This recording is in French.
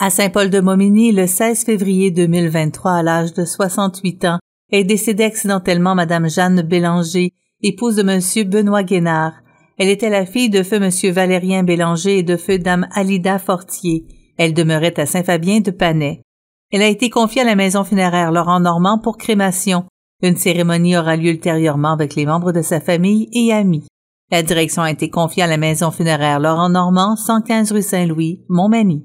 À Saint-Paul-de-Momigny, le 16 février 2023, à l'âge de 68 ans, est décédée accidentellement Madame Jeanne Bélanger, épouse de Monsieur Benoît Guénard. Elle était la fille de feu Monsieur Valérien Bélanger et de feu Dame Alida Fortier. Elle demeurait à Saint-Fabien de Panay. Elle a été confiée à la maison funéraire Laurent Normand pour crémation. Une cérémonie aura lieu ultérieurement avec les membres de sa famille et amis. La direction a été confiée à la maison funéraire Laurent Normand, 115 rue Saint-Louis, Montmagny.